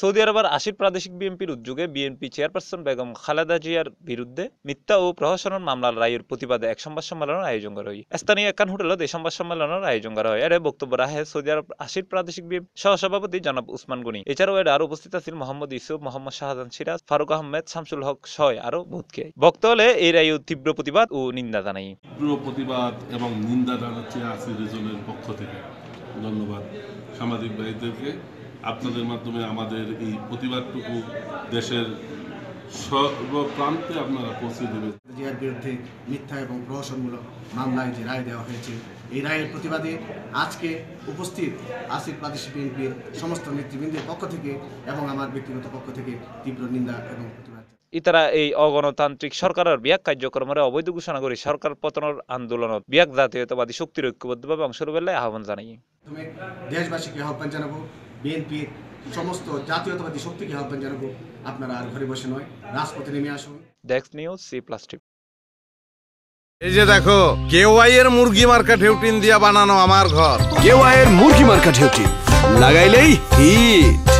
Saudi আরবের আশির প্রাদেশিক বিএনপির উদ্যোগে বিএনপি চেয়ারপারসন বেগম খালেদা জিয়ার বিরুদ্ধে মিথ্যা ও প্রহসনের মামলার রায়ের প্রতিবাদে এক সংবাদ সম্মেলনের আয়োজন করা হয় স্থানীয় একান হোটেলত এই সংবাদ সম্মেলনের আয়োজন করা হয় এর বক্তব্য রাহে সৌদি আরব আশির প্রাদেশিক বিএনপি সহসভাপতি জনাব উসমান গনি এছাড়াও এর আরো উপস্থিত আছেন মোহাম্মদ ইসুফ মোহাম্মদ শাহজান সিরাজ ফারুক আহমেদ শামসুল হক সয় আরো ভূতকে বক্ত হলে এই রায়ের তীব্র প্রতিবাদ ও নিন্দা জানাই তীব্র প্রতিবাদ এবং নিন্দা জানাচ্ছি আসির পক্ষ থেকে ধন্যবাদ সামাজিক ভাইদেরকে আপনাদের মাধ্যমে আমাদের এই প্রতিবাদটুকু দেশের সর্বপ্রান্তে আপনারা পৌঁছে দেবেন জিয়ার বিরুদ্ধে মিথ্যা এবং প্রহসনমূলক মামলায় যে রায় দেওয়া হয়েছে এই রায়ের প্রতিবাদে আজকে উপস্থিত আসিফ প্রাদেশ বিএনপির সমস্ত নেতৃবৃন্দের পক্ষ থেকে এবং আমার ব্যক্তিগত পক্ষ থেকে তীব্র নিন্দা এবং প্রতিবাদ ইতারা এই অগণতান্ত্রিক সরকারের বিয়াক কার্যক্রমের অবৈধ ঘোষণা করে সরকার পতনের আন্দোলনত বিয়াক জাতীয়তাবাদী শক্তির ঐক্যবদ্ধভাবে অংশ নেবেন আহ্বান জানাই দেশবাসীকে আহ্বান জানাবো বিএনপির সমস্ত জাতীয়তাবাদী শক্তিকে আহ্বান জানাবো আপনারা আর ঘরে বসে নয় রাজপথে নেমে আসুন এই যে দেখো কেওয়াই এর মুরগি মার্কা ঢেউটিন দিয়া বানানো আমার ঘর কেওয়াই এর মুরগি মার্কা ঢেউটিন লাগাইলেই হিট